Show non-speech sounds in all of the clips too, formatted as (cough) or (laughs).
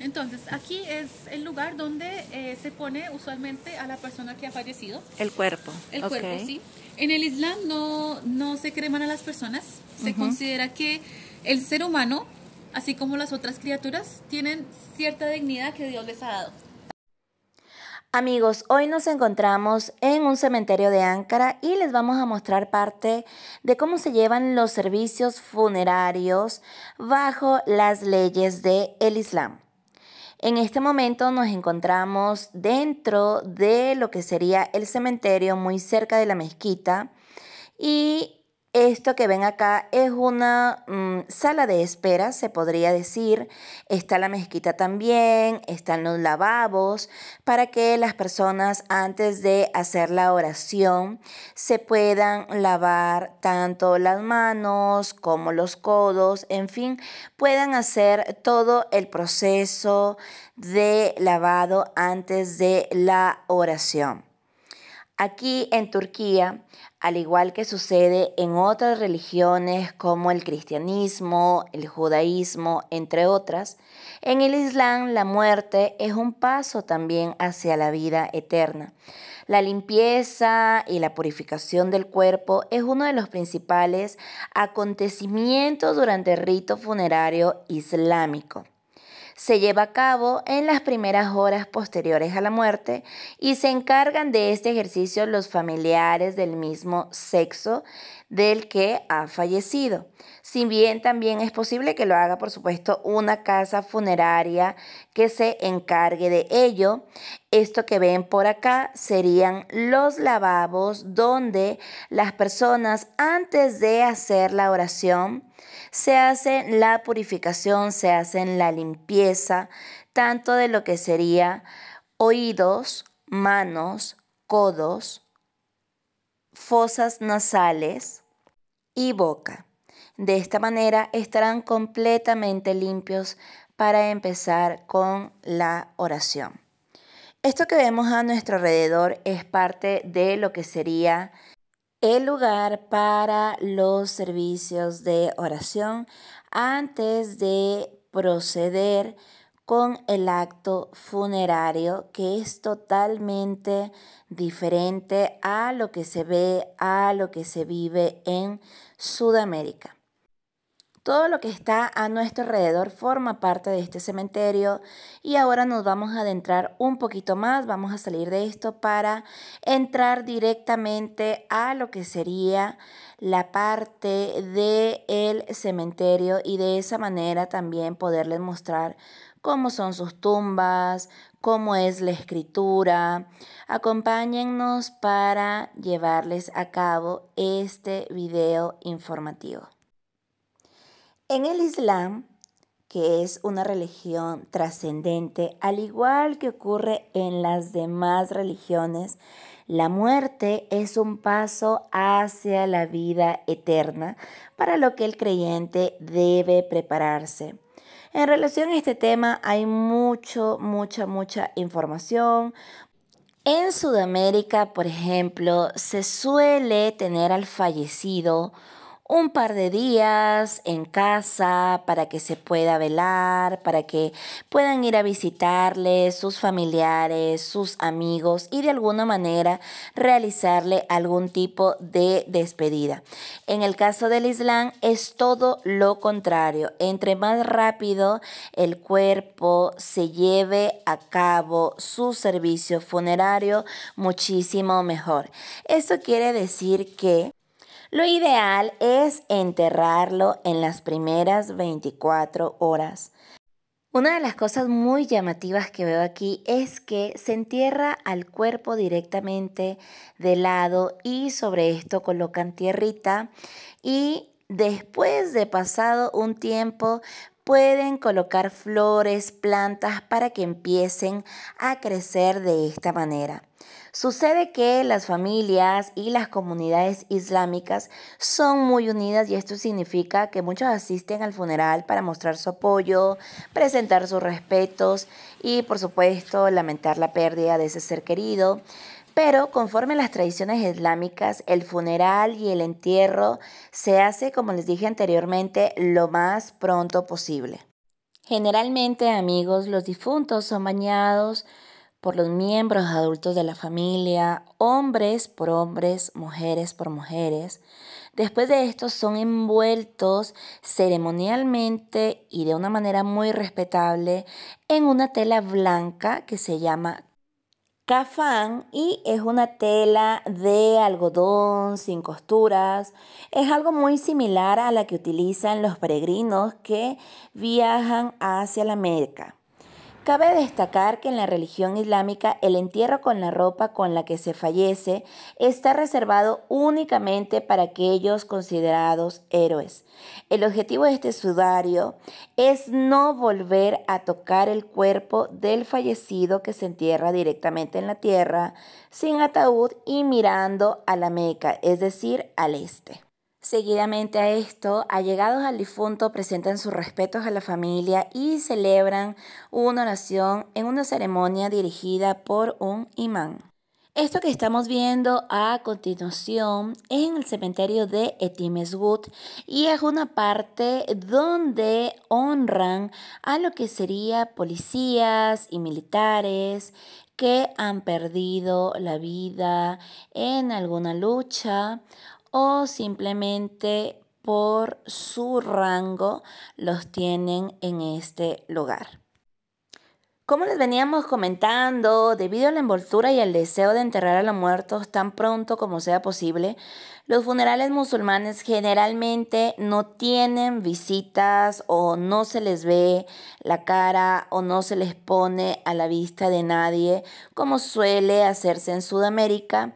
Entonces, aquí es el lugar donde eh, se pone usualmente a la persona que ha fallecido. El cuerpo. El cuerpo, sí. En el Islam no, se creman a las personas. Se considera que el ser humano, así como las otras criaturas, tienen cierta dignidad que Dios les ha dado. Amigos, hoy nos encontramos en un cementerio de Áncara y les vamos a mostrar parte de cómo se llevan los servicios funerarios bajo las leyes del Islam. En este momento nos encontramos dentro de lo que sería el cementerio muy cerca de la mezquita y esto que ven acá es una mm, sala de espera, se podría decir. Está la mezquita también, están los lavabos, para que las personas antes de hacer la oración se puedan lavar tanto las manos como los codos, en fin, puedan hacer todo el proceso de lavado antes de la oración. Aquí en Turquía, al igual que sucede en otras religiones como el cristianismo, el judaísmo, entre otras, en el Islam la muerte es un paso también hacia la vida eterna. La limpieza y la purificación del cuerpo es uno de los principales acontecimientos durante el rito funerario islámico se lleva a cabo en las primeras horas posteriores a la muerte y se encargan de este ejercicio los familiares del mismo sexo del que ha fallecido. Si bien también es posible que lo haga, por supuesto, una casa funeraria que se encargue de ello. Esto que ven por acá serían los lavabos donde las personas antes de hacer la oración se hacen la purificación, se hacen la limpieza, tanto de lo que sería oídos, manos, codos, fosas nasales y boca. De esta manera estarán completamente limpios para empezar con la oración. Esto que vemos a nuestro alrededor es parte de lo que sería el lugar para los servicios de oración antes de proceder con el acto funerario, que es totalmente diferente a lo que se ve, a lo que se vive en Sudamérica. Todo lo que está a nuestro alrededor forma parte de este cementerio y ahora nos vamos a adentrar un poquito más, vamos a salir de esto para entrar directamente a lo que sería la parte del el cementerio y de esa manera también poderles mostrar cómo son sus tumbas, cómo es la escritura. Acompáñennos para llevarles a cabo este video informativo. En el Islam, que es una religión trascendente, al igual que ocurre en las demás religiones, la muerte es un paso hacia la vida eterna, para lo que el creyente debe prepararse. En relación a este tema hay mucho, mucha, mucha información. En Sudamérica, por ejemplo, se suele tener al fallecido un par de días en casa para que se pueda velar, para que puedan ir a visitarle sus familiares, sus amigos y de alguna manera realizarle algún tipo de despedida. En el caso del Islam es todo lo contrario. Entre más rápido el cuerpo se lleve a cabo su servicio funerario, muchísimo mejor. Eso quiere decir que lo ideal es enterrarlo en las primeras 24 horas. Una de las cosas muy llamativas que veo aquí es que se entierra al cuerpo directamente de lado y sobre esto colocan tierrita y después de pasado un tiempo pueden colocar flores, plantas para que empiecen a crecer de esta manera. Sucede que las familias y las comunidades islámicas son muy unidas y esto significa que muchos asisten al funeral para mostrar su apoyo, presentar sus respetos y por supuesto lamentar la pérdida de ese ser querido. Pero conforme las tradiciones islámicas, el funeral y el entierro se hace, como les dije anteriormente, lo más pronto posible. Generalmente, amigos, los difuntos son bañados por los miembros adultos de la familia, hombres por hombres, mujeres por mujeres. Después de esto son envueltos ceremonialmente y de una manera muy respetable en una tela blanca que se llama cafán y es una tela de algodón sin costuras. Es algo muy similar a la que utilizan los peregrinos que viajan hacia la América. Cabe destacar que en la religión islámica el entierro con la ropa con la que se fallece está reservado únicamente para aquellos considerados héroes. El objetivo de este sudario es no volver a tocar el cuerpo del fallecido que se entierra directamente en la tierra, sin ataúd y mirando a la Meca, es decir, al este. Seguidamente a esto, allegados al difunto presentan sus respetos a la familia y celebran una oración en una ceremonia dirigida por un imán. Esto que estamos viendo a continuación es en el cementerio de Etimeswood y es una parte donde honran a lo que sería policías y militares que han perdido la vida en alguna lucha o simplemente por su rango los tienen en este lugar. Como les veníamos comentando, debido a la envoltura y el deseo de enterrar a los muertos tan pronto como sea posible, los funerales musulmanes generalmente no tienen visitas o no se les ve la cara o no se les pone a la vista de nadie como suele hacerse en Sudamérica.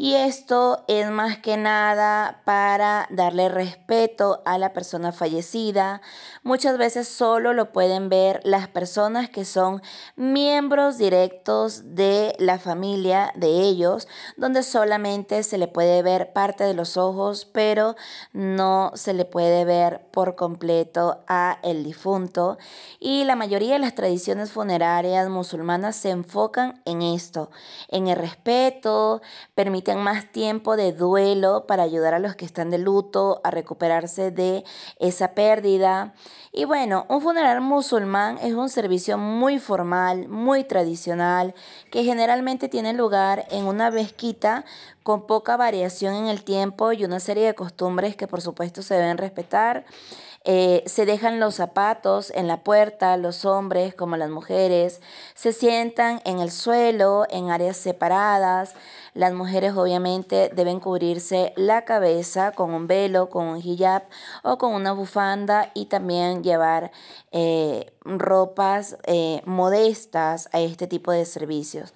Y esto es más que nada para darle respeto a la persona fallecida. Muchas veces solo lo pueden ver las personas que son miembros directos de la familia de ellos, donde solamente se le puede ver parte de los ojos, pero no se le puede ver por completo a el difunto. Y la mayoría de las tradiciones funerarias musulmanas se enfocan en esto, en el respeto, permitir más tiempo de duelo para ayudar a los que están de luto a recuperarse de esa pérdida. Y bueno, un funeral musulmán es un servicio muy formal, muy tradicional, que generalmente tiene lugar en una mezquita con poca variación en el tiempo y una serie de costumbres que por supuesto se deben respetar. Eh, se dejan los zapatos en la puerta, los hombres como las mujeres, se sientan en el suelo, en áreas separadas. Las mujeres obviamente deben cubrirse la cabeza con un velo, con un hijab o con una bufanda y también llevar eh, ropas eh, modestas a este tipo de servicios.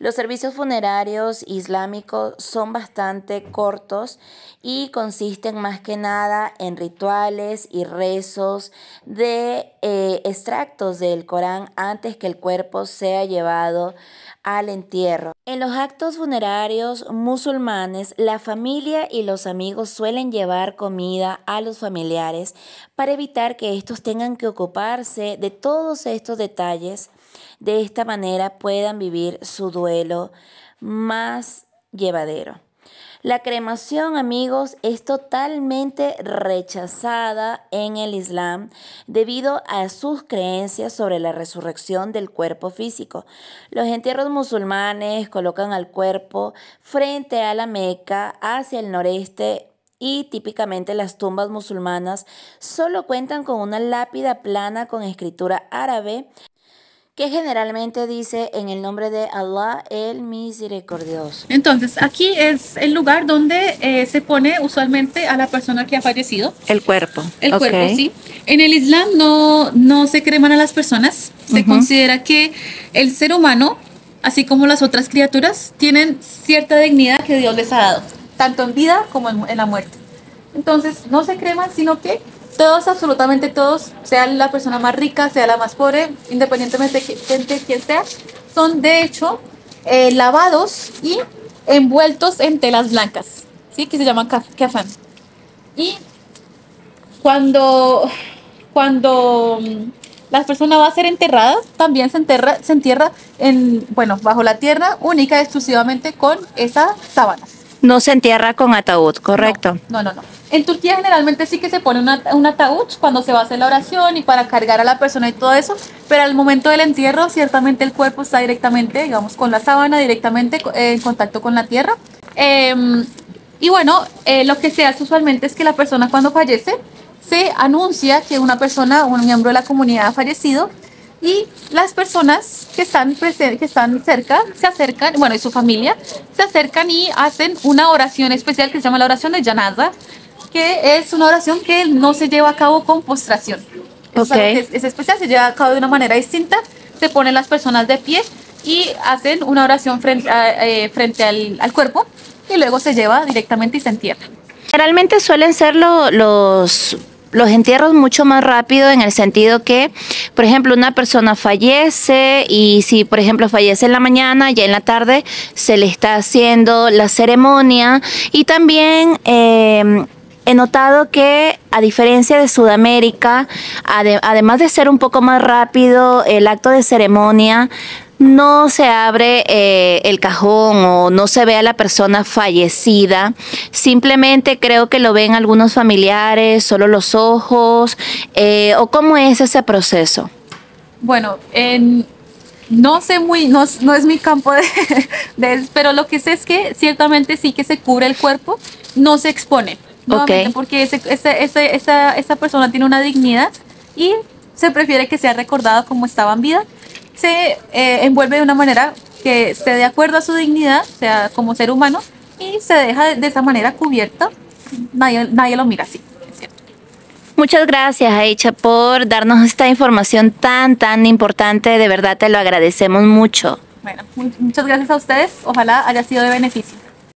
Los servicios funerarios islámicos son bastante cortos y consisten más que nada en rituales y rezos de eh, extractos del Corán antes que el cuerpo sea llevado al entierro. En los actos funerarios musulmanes, la familia y los amigos suelen llevar comida a los familiares para evitar que estos tengan que ocuparse de todos estos detalles de esta manera puedan vivir su duelo más llevadero. La cremación, amigos, es totalmente rechazada en el Islam debido a sus creencias sobre la resurrección del cuerpo físico. Los entierros musulmanes colocan al cuerpo frente a la Meca hacia el noreste y típicamente las tumbas musulmanas solo cuentan con una lápida plana con escritura árabe que generalmente dice en el nombre de Allah el misericordioso. Entonces, aquí es el lugar donde eh, se pone usualmente a la persona que ha fallecido. El cuerpo. El cuerpo, sí. En el Islam no, no se creman a las personas. Se considera que el ser humano, así como las otras criaturas, tienen cierta dignidad que Dios les ha dado, tanto en vida como en, en la muerte. Entonces, no se creman, sino que todos, absolutamente todos, sea la persona más rica, sea la más pobre, independientemente de quién sea, son de hecho eh, lavados y envueltos en telas blancas, ¿sí? que se llaman kafan. Y cuando, cuando mm, la persona va a ser enterrada, también se, enterra, se entierra en, bueno, bajo la tierra, única y exclusivamente con esas sábanas. No se entierra con ataúd, ¿correcto? No, no, no. En Turquía generalmente sí que se pone un ataúd cuando se va a hacer la oración y para cargar a la persona y todo eso, pero al momento del entierro ciertamente el cuerpo está directamente, digamos, con la sábana, directamente eh, en contacto con la tierra. Em, y bueno, eh, lo que se hace usualmente es que la persona cuando fallece se anuncia que una persona, un miembro de la comunidad ha fallecido y las personas que están, que están cerca se acercan, bueno, y su familia se acercan y hacen una oración especial que se llama la oración de yanaza, que es una oración que no se lleva a cabo con postración. Es, es, especial, se lleva a cabo de una manera distinta, se ponen las personas de pie y hacen una oración frente, eh, al, cuerpo y luego se lleva directamente y se entierra. Generalmente suelen ser los los entierros mucho más rápido en el sentido que, por ejemplo, una persona fallece y si, por ejemplo, fallece en la mañana, ya en la tarde se le está haciendo la ceremonia y también... Em, he notado que a diferencia de Sudamérica, además de ser un poco más rápido el acto de ceremonia, no se abre eh, el cajón o no se ve a la persona fallecida. Simplemente creo que lo ven algunos familiares, solo los ojos. Eh, ¿O cómo es ese proceso? Bueno, no sé muy, no, es mi campo, (laughs) de, pero lo que sé es que ciertamente sí que se cubre el cuerpo, no se expone. Porque esa, persona tiene una dignidad y se prefiere que sea recordada como estaba en vida se eh, envuelve de una manera que esté de acuerdo a su dignidad, sea como ser humano, y se deja de esa manera cubierta. Nadie, nadie lo mira así. Muchas gracias, Aicha, por darnos esta información tan, tan importante. De verdad te lo agradecemos mucho. Bueno, muchas gracias a ustedes. Ojalá haya sido de beneficio.